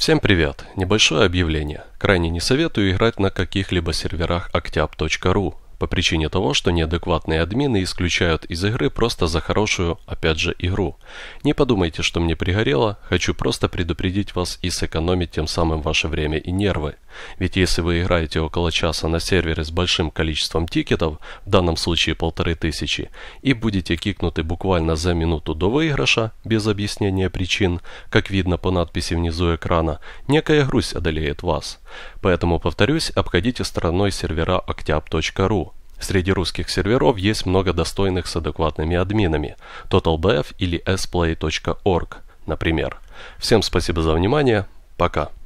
Всем привет! Небольшое объявление. Крайне не советую играть на каких-либо серверах octap.ru по причине того, что неадекватные админы исключают из игры просто за хорошую, опять же, игру. Не подумайте, что мне пригорело, хочу просто предупредить вас и сэкономить тем самым ваше время и нервы. Ведь если вы играете около часа на сервере с большим количеством тикетов, в данном случае полторы тысячи, и будете кикнуты буквально за минуту до выигрыша, без объяснения причин, как видно по надписи внизу экрана, некая грусть одолеет вас. Поэтому, повторюсь, обходите стороной сервера octap.ru. Среди русских серверов есть много достойных с адекватными админами, TotalBF или splay.org, например. Всем спасибо за внимание, пока.